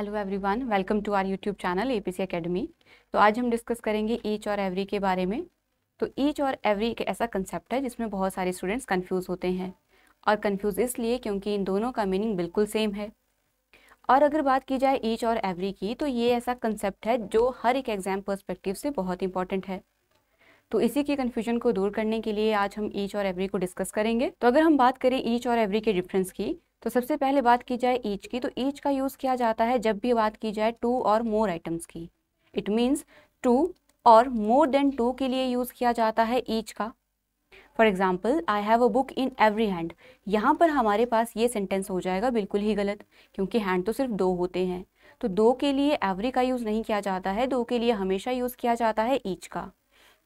Hello everyone welcome to our YouTube channel APC academy तो आज हम डिस्कस करेंगे ईच और एवरी के बारे में तो ईच और एवरी एक ऐसा कंसेप्ट है जिसमें बहुत सारे स्टूडेंट्स कंफ्यूज होते हैं और कंफ्यूज इसलिए क्योंकि इन दोनों का मीनिंग बिल्कुल सेम है और अगर बात की जाए ईच और एवरी की तो ये ऐसा कंसेप्ट है जो हर एक एग्जाम परस्पेक्टिव से बहुत इंपॉर्टेंट है तो इसी के कन्फ्यूजन को दूर करने के लिए आज हम ईच और एवरी को डिस्कस करेंगे तो अगर हम बात करें ईच और एवरी के डिफरेंस की तो सबसे पहले बात की जाए ईच की तो ईच का यूज़ किया जाता है जब भी बात की जाए टू और मोर आइटम्स की it means two or more then to के लिए यूज़ किया जाता है ईच का for example I have a book in every hand यहाँ पर हमारे पास ये सेंटेंस हो जाएगा बिल्कुल ही गलत क्योंकि हैंड तो सिर्फ दो होते हैं तो दो के लिए एवरी का यूज़ नहीं किया जाता है दो के लिए हमेशा यूज़ किया जाता है ईच का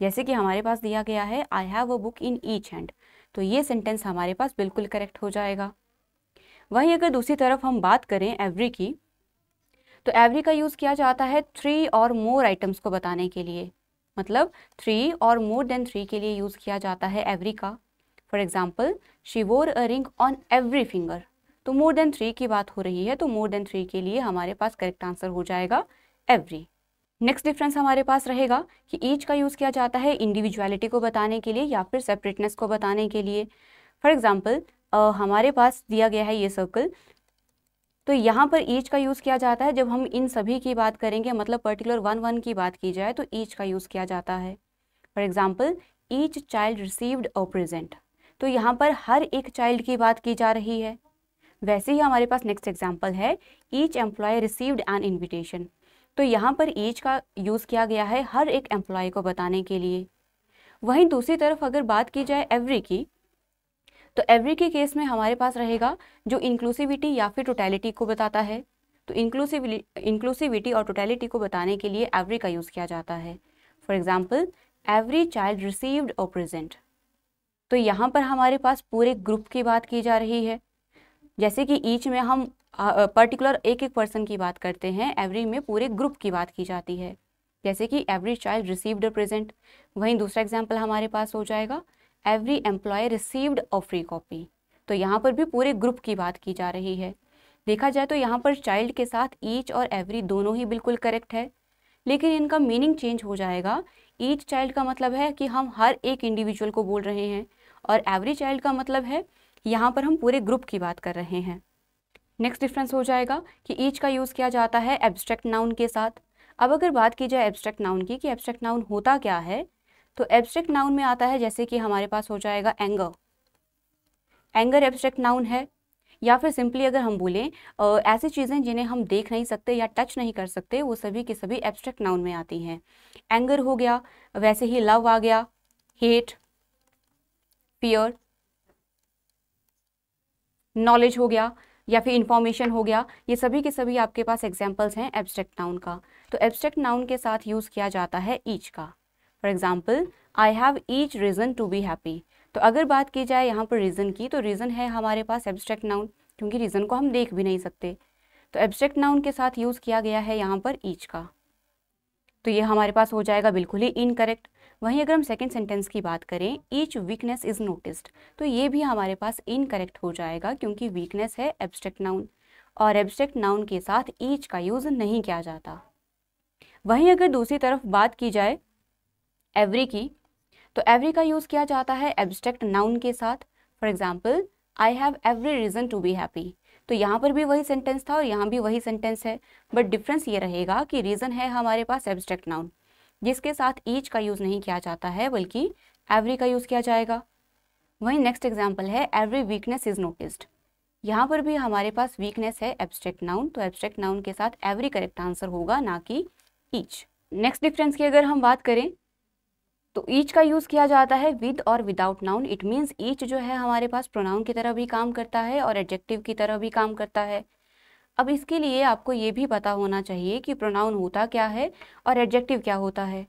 जैसे कि हमारे पास दिया गया है I have a book in each hand तो ये सेंटेंस हमारे पास बिल्कुल करेक्ट हो जाएगा वहीं अगर दूसरी तरफ हम बात करें एवरी की तो एवरी का यूज़ किया जाता है थ्री और मोर आइटम्स को बताने के लिए मतलब थ्री और मोर देन थ्री के लिए यूज़ किया जाता है एवरी का for example she wore a ring on every finger तो मोर देन थ्री की बात हो रही है तो मोर देन थ्री के लिए हमारे पास करेक्ट आंसर हो जाएगा एवरी नेक्स्ट डिफरेंस हमारे पास रहेगा कि ईच का यूज़ किया जाता है इंडिविजुअलिटी को बताने के लिए या फिर सेपरेटनेस को बताने के लिए फॉर एग्जाम्पल आ, हमारे पास दिया गया है ये सर्कल तो यहाँ पर ईच का यूज़ किया जाता है जब हम इन सभी की बात करेंगे मतलब पर्टिकुलर वन वन की बात की जाए तो ईच का यूज़ किया जाता है for example each child received a present तो यहाँ पर हर एक चाइल्ड की बात की जा रही है वैसे ही हमारे पास नेक्स्ट एग्जाम्पल है each employee received an invitation तो यहाँ पर ईच का यूज़ किया गया है हर एक एम्प्लॉय को बताने के लिए वहीं दूसरी तरफ अगर बात की जाए एवरी की तो एवरी के केस में हमारे पास रहेगा जो इंक्लूसिविटी या फिर टोटैलिटी को बताता है तो इंक्लूसिव इंक्लूसिविटी और टोटैलिटी को बताने के लिए एवरी का यूज़ किया जाता है for example every child received और प्रेजेंट तो यहाँ पर हमारे पास पूरे ग्रुप की बात की जा रही है जैसे कि ईच में हम पर्टिकुलर एक एक पर्सन की बात करते हैं एवरी में पूरे ग्रुप की बात की जाती है जैसे कि एवरी चाइल्ड रिसीव्ड प्रेजेंट वहीं दूसरा एग्जाम्पल हमारे पास हो जाएगा every employee received a free copy तो यहाँ पर भी पूरे ग्रुप की बात की जा रही है देखा जाए तो यहाँ पर चाइल्ड के साथ ईच और एवरी दोनों ही बिल्कुल करेक्ट है लेकिन इनका मीनिंग चेंज हो जाएगा ईच चाइल्ड का मतलब है कि हम हर एक इंडिविजुअल को बोल रहे हैं और एवरी चाइल्ड का मतलब है यहाँ पर हम पूरे ग्रुप की बात कर रहे हैं नेक्स्ट डिफरेंस हो जाएगा कि ईच का यूज़ किया जाता है एब्स्ट्रैक्ट नाउन के साथ अब अगर बात की जाए एब्स्ट्रैक्ट नाउन की कि एब्स्ट्रैक्ट नाउन होता क्या है तो एब्स्ट्रैक्ट नाउन में आता है जैसे कि हमारे पास हो जाएगा एंगर एंगर एब्स्ट्रैक्ट नाउन है या फिर सिंपली अगर हम बोलें ऐसी चीज़ें जिन्हें हम देख नहीं सकते या टच नहीं कर सकते वो सभी के सभी एब्स्ट्रैक्ट नाउन में आती हैं एंगर हो गया वैसे ही लव आ गया हेट फियर नॉलेज हो गया या फिर इंफॉर्मेशन हो गया ये सभी के सभी आपके पास एग्जाम्पल्स हैं एब्स्ट्रैक्ट नाउन का तो एब्स्ट्रैक्ट नाउन के साथ यूज़ किया जाता है ईच का for example I have each reason to be happy तो अगर बात की जाए यहाँ पर रीज़न की तो रीज़न है हमारे पास एब्स्ट्रैक्ट नाउन क्योंकि रीज़न को हम देख भी नहीं सकते तो एब्स्ट्रैक्ट नाउन के साथ यूज़ किया गया है यहाँ पर ईच का तो ये हमारे पास हो जाएगा बिल्कुल ही इनकरेक्ट वहीं अगर हम सेकेंड सेंटेंस की बात करें ईच वीकनेस इज़ नोटिस्ड तो ये भी हमारे पास इनकरेक्ट हो जाएगा क्योंकि वीकनेस है एब्स्ट्रैक्ट नाउन और एब्स्ट्रैक्ट नाउन के साथ ईच का यूज़ नहीं किया जाता वहीं अगर दूसरी तरफ बात की जाए एवरी की तो एवरी का यूज़ किया जाता है एब्स्ट्रैक्ट नाउन के साथ for example I have every reason to be happy तो यहाँ पर भी वही सेंटेंस था और यहाँ भी वही सेंटेंस है बट डिफरेंस ये रहेगा कि रीज़न है हमारे पास एब्स्ट्रैक्ट नाउन जिसके साथ ईच का यूज़ नहीं किया जाता है बल्कि एवरी का यूज़ किया जाएगा वहीं नेक्स्ट एग्जाम्पल है एवरी वीकनेस इज़ नोटिस्ड यहाँ पर भी हमारे पास वीकनेस है एब्स्ट्रैक्ट नाउन तो एब्स्ट्रैक्ट नाउन के साथ एवरी करेक्ट आंसर होगा ना कि ईच नेक्स्ट डिफरेंस की अगर हम बात करें तो ईच का यूज़ किया जाता है with or without noun it means each जो है हमारे पास प्रोनाउन की तरह भी काम करता है और एडजेक्टिव की तरह भी काम करता है अब इसके लिए आपको ये भी पता होना चाहिए कि प्रोनाउन होता क्या है और एडजेक्टिव क्या होता है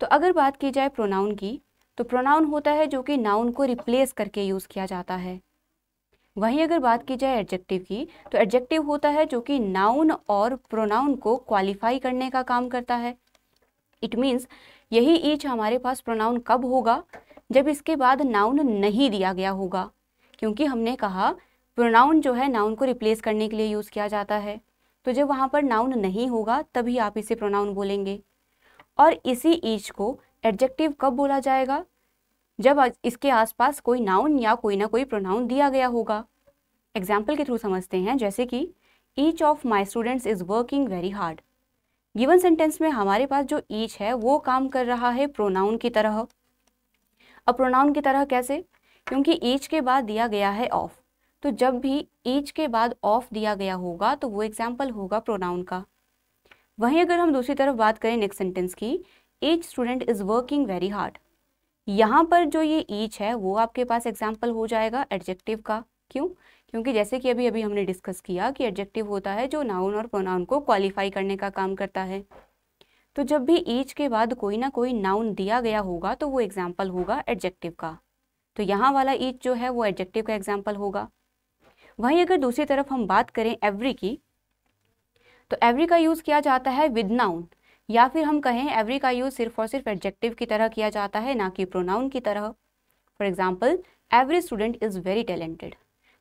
तो अगर बात की जाए प्रोनाउन की तो प्रोनाउन होता है जो कि नाउन को रिप्लेस करके यूज़ किया जाता है वहीं अगर बात की जाए एडजेक्टिव की तो एडजेक्टिव होता है जो कि नाउन और प्रोनाउन को क्वालिफाई करने का काम करता है इट मीन्स यही ईच हमारे पास प्रोनाउन कब होगा जब इसके बाद नाउन नहीं दिया गया होगा क्योंकि हमने कहा प्रोनाउन जो है नाउन को रिप्लेस करने के लिए यूज़ किया जाता है तो जब वहाँ पर नाउन नहीं होगा तभी आप इसे प्रोनाउन बोलेंगे और इसी ईच को एडजेक्टिव कब बोला जाएगा जब इसके आसपास कोई नाउन या कोई ना कोई प्रोनाउन दिया गया होगा एग्जाम्पल के थ्रू समझते हैं जैसे कि each of my students is working very hard given sentence में हमारे पास जो ईच है वो काम कर रहा है प्रोनाउन की तरह अब प्रोनाउन की तरह कैसे क्योंकि ईच के बाद दिया गया है ऑफ तो जब भी ईच के बाद ऑफ दिया गया होगा तो वो एग्जाम्पल होगा प्रोनाउन का वहीं अगर हम दूसरी तरफ बात करें नेक्स्ट सेंटेंस की each student is working very hard यहाँ पर जो ये ईच है वो आपके पास एग्जाम्पल हो जाएगा एडजेक्टिव का क्यों क्योंकि जैसे कि अभी अभी हमने डिस्कस किया कि एडजेक्टिव होता है जो नाउन और प्रोनाउन को क्वालिफाई करने का काम करता है तो जब भी ईच के बाद कोई ना कोई नाउन दिया गया होगा तो वो एग्जाम्पल होगा एडजेक्टिव का तो यहाँ वाला ईच जो है वो एडजेक्टिव का एग्जाम्पल होगा वहीं अगर दूसरी तरफ हम बात करें एवरी की तो एवरी का यूज़ किया जाता है विद नाउन या फिर हम कहें एवरी का यूज़ सिर्फ और सिर्फ एडजेक्टिव की तरह किया जाता है ना कि प्रोनाउन की तरह for example every student is very talented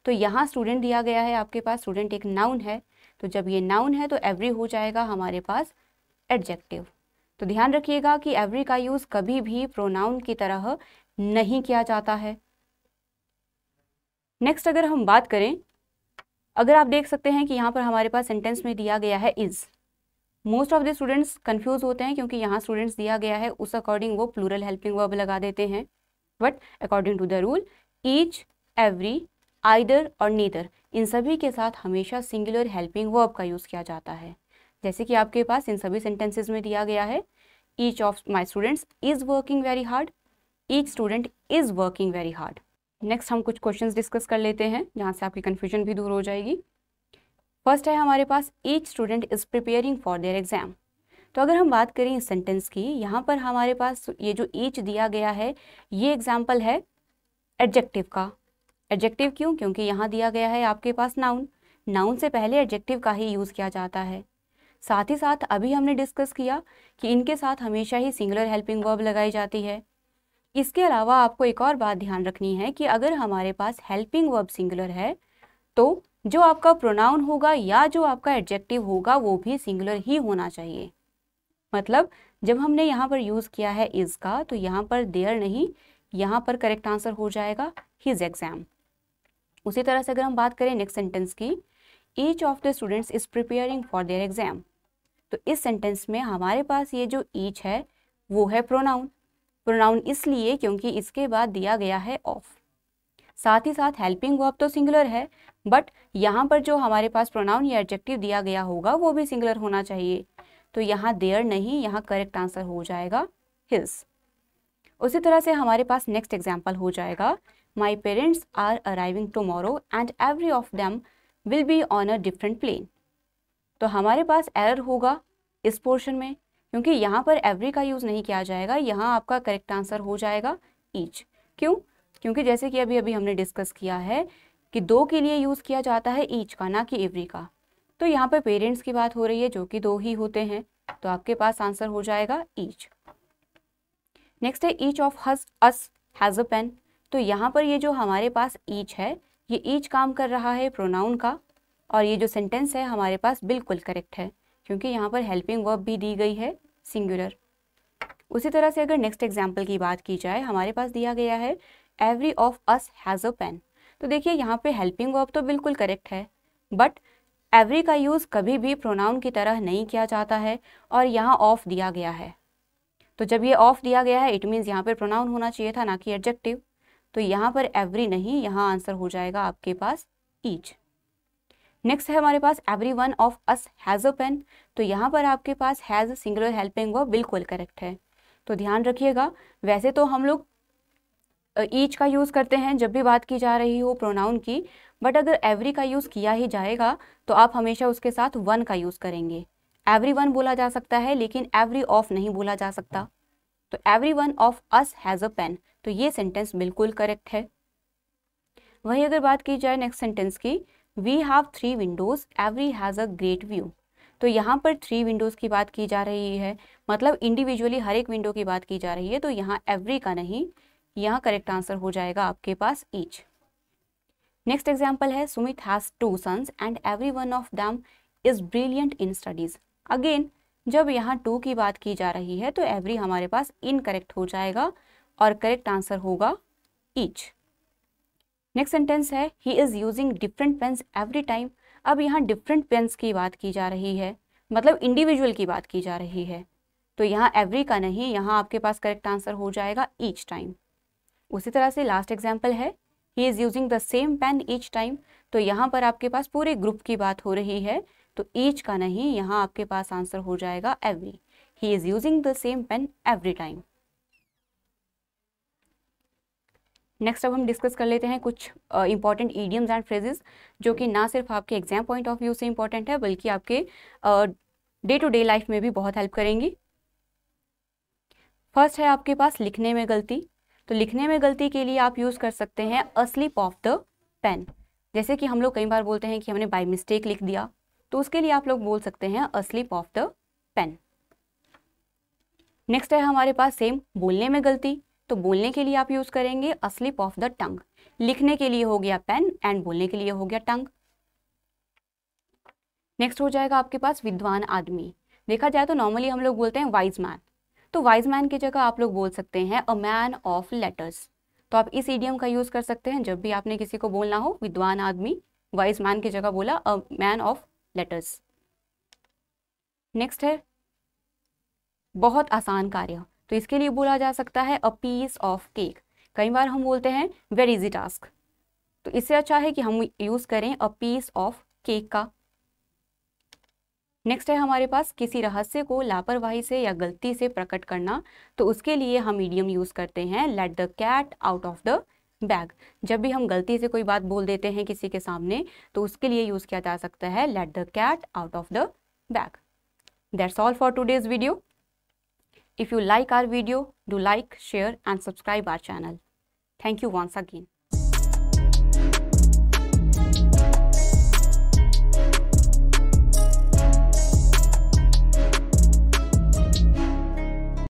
तो यहाँ स्टूडेंट दिया गया है आपके पास स्टूडेंट एक नाउन है तो जब ये नाउन है तो एवरी हो जाएगा हमारे पास एडजेक्टिव तो ध्यान रखिएगा कि एवरी का यूज़ कभी भी प्रोनाउन की तरह नहीं किया जाता है नेक्स्ट अगर हम बात करें अगर आप देख सकते हैं कि यहाँ पर हमारे पास सेंटेंस में दिया गया है is most of the students confuse होते हैं क्योंकि यहाँ स्टूडेंट्स दिया गया है उस अकॉर्डिंग वो प्लूरल हेल्पिंग वर्ब लगा देते हैं but according to the rule each every either और नीदर इन सभी के साथ हमेशा सिंगुलर हेल्पिंग वर्ब का यूज़ किया जाता है जैसे कि आपके पास इन सभी सेंटेंसेज में दिया गया है each of my students is working very hard each student is working very hard next हम कुछ क्वेश्चन डिस्कस कर लेते हैं जहाँ से आपकी कन्फ्यूजन भी दूर हो जाएगी फर्स्ट है हमारे पास each student is preparing for their exam तो अगर हम बात करें इस सेंटेंस की यहाँ पर हमारे पास ये जो ईच दिया गया है ये एग्जाम्पल है एडजेक्टिव का एडजेक्टिव क्यों क्योंकि यहाँ दिया गया है आपके पास नाउन नाउन से पहले एडजेक्टिव का ही यूज़ किया जाता है साथ ही साथ अभी हमने डिस्कस किया कि इनके साथ हमेशा ही सिंगुलर हेल्पिंग वर्ब लगाई जाती है इसके अलावा आपको एक और बात ध्यान रखनी है कि अगर हमारे पास हेल्पिंग वर्ब सिंगुलर है तो जो आपका प्रोनाउन होगा या जो आपका एडजेक्टिव होगा वो भी सिंगुलर ही होना चाहिए मतलब जब हमने यहाँ पर यूज़ किया है इसका तो यहाँ पर देयर नहीं यहाँ पर करेक्ट आंसर हो जाएगा हिज एग्ज़ाम उसी तरह से अगर हम बात करें नेक्स्ट सेंटेंस की each of the students is preparing for their exam तो इस सेंटेंस में हमारे पास ये जो ईच है वो है प्रोनाउन प्रोनाउन इसलिए क्योंकि इसके बाद दिया गया है ऑफ साथ ही साथ हेल्पिंग वर्ब तो सिंगुलर है बट यहाँ पर जो हमारे पास प्रोनाउन या एडजेक्टिव दिया गया होगा वो भी सिंगुलर होना चाहिए तो यहाँ देयर नहीं यहाँ करेक्ट आंसर हो जाएगा हिज उसी तरह से हमारे पास नेक्स्ट एग्जाम्पल हो जाएगा My parents are arriving tomorrow and every of them will be on a different plane. तो हमारे पास एरर होगा इस पोर्शन में क्योंकि यहाँ पर एवरी का यूज़ नहीं किया जाएगा यहाँ आपका करेक्ट आंसर हो जाएगा ईच क्यों क्योंकि जैसे कि अभी अभी हमने डिस्कस किया है कि दो के लिए यूज़ किया जाता है ईच का ना कि एवरी का तो यहाँ पर पेरेंट्स की बात हो रही है जो कि दो ही होते हैं तो आपके पास आंसर हो जाएगा ईच नेक्स्ट है each of has us has a pen तो यहाँ पर ये जो हमारे पास ईच है ये ईच काम कर रहा है प्रोनाउन का और ये जो सेंटेंस है हमारे पास बिल्कुल करेक्ट है क्योंकि यहाँ पर हेल्पिंग वर्ब भी दी गई है सिंगुलर उसी तरह से अगर नेक्स्ट एग्जाम्पल की बात की जाए हमारे पास दिया गया है every of us has a pen तो देखिए यहाँ पे हेल्पिंग वर्ब तो बिल्कुल करेक्ट है बट एवरी का यूज़ कभी भी प्रोनाउन की तरह नहीं किया जाता है और यहाँ ऑफ दिया गया है तो जब ये ऑफ दिया गया है इट मीन्स यहाँ पर प्रोनाउन होना चाहिए था ना कि एडजेक्टिव तो यहाँ पर एवरी नहीं यहाँ आंसर हो जाएगा आपके पास ईच नेक्स्ट है हमारे पास every one of us has a pen तो यहाँ पर आपके पास हैज़ सिंगुलर हेल्पिंग वर्ब बिल्कुल करेक्ट है तो ध्यान रखिएगा वैसे तो हम लोग ईच का यूज़ करते हैं जब भी बात की जा रही हो प्रोनाउन की बट अगर एवरी का यूज़ किया ही जाएगा तो आप हमेशा उसके साथ वन का यूज़ करेंगे एवरी वन बोला जा सकता है लेकिन एवरी ऑफ नहीं बोला जा सकता तो every one of us has a pen तो ये सेंटेंस बिल्कुल करेक्ट है वहीं अगर बात की जाए नेक्स्ट सेंटेंस की we have three windows every has a great view तो यहाँ पर थ्री विंडोज़ की बात की जा रही है मतलब इंडिविजुअली हर एक विंडो की बात की जा रही है तो यहाँ एवरी का नहीं यहाँ करेक्ट आंसर हो जाएगा आपके पास ईच नेक्स्ट एग्जाम्पल है Sumit has two sons and every one of them is brilliant in studies again जब यहाँ टू की बात की जा रही है तो एवरी हमारे पास इनकरेक्ट हो जाएगा और करेक्ट आंसर होगा ईच नेक्स्ट सेंटेंस है he is using different pens every time अब यहाँ डिफरेंट पेंस की बात की जा रही है मतलब इंडिविजुअल की बात की जा रही है तो यहाँ एवरी का नहीं यहाँ आपके पास करेक्ट आंसर हो जाएगा ईच टाइम उसी तरह से लास्ट एग्जाम्पल है he is using the same pen each time तो यहाँ पर आपके पास पूरे ग्रुप की बात हो रही है तो ईच का नहीं यहाँ आपके पास आंसर हो जाएगा every he is using the same pen every time next अब हम डिस्कस कर लेते हैं कुछ इंपॉर्टेंट ईडियम्स एंड फ्रेजेस जो कि ना सिर्फ आपके एग्जाम पॉइंट ऑफ व्यू से इंपॉर्टेंट है बल्कि आपके डे टू डे लाइफ में भी बहुत हेल्प करेंगी फर्स्ट है आपके पास लिखने में गलती तो लिखने में गलती के लिए आप यूज़ कर सकते हैं अस्लिप ऑफ द पेन जैसे कि हम लोग कई बार बोलते हैं कि हमने बाई मिस्टेक लिख दिया तो उसके लिए आप लोग बोल सकते हैं a slip of the pen next है हमारे पास सेम बोलने में गलती तो बोलने के लिए आप यूज़ करेंगे अस्लिप ऑफ द टंग लिखने के लिए हो गया पेन एंड बोलने के लिए हो गया टंग नेक्स्ट हो जाएगा आपके पास विद्वान आदमी देखा जाए तो नॉर्मली हम लोग बोलते हैं वाइज मैन तो वाइज मैन की जगह आप लोग बोल सकते हैं अ मैन ऑफ लेटर्स तो आप इस ईडियम का यूज़ कर सकते हैं जब भी आपने किसी को बोलना हो विद्वान आदमी वाइज मैन की जगह बोला a man of letters next है बहुत आसान कार्य तो इसके लिए बोला जा सकता है अ पीस ऑफ केक कई बार हम बोलते हैं वेरी इजी टास्क तो इससे अच्छा है कि हम यूज़ करें अ पीस ऑफ केक का नेक्स्ट है हमारे पास किसी रहस्य को लापरवाही से या गलती से प्रकट करना तो उसके लिए हम मीडियम यूज़ करते हैं let the cat out of the bag जब भी हम गलती से कोई बात बोल देते हैं किसी के सामने तो उसके लिए यूज़ किया जा सकता है let the cat out of the bag that's all for today's video if you like our video do like share and subscribe our channel thank you once again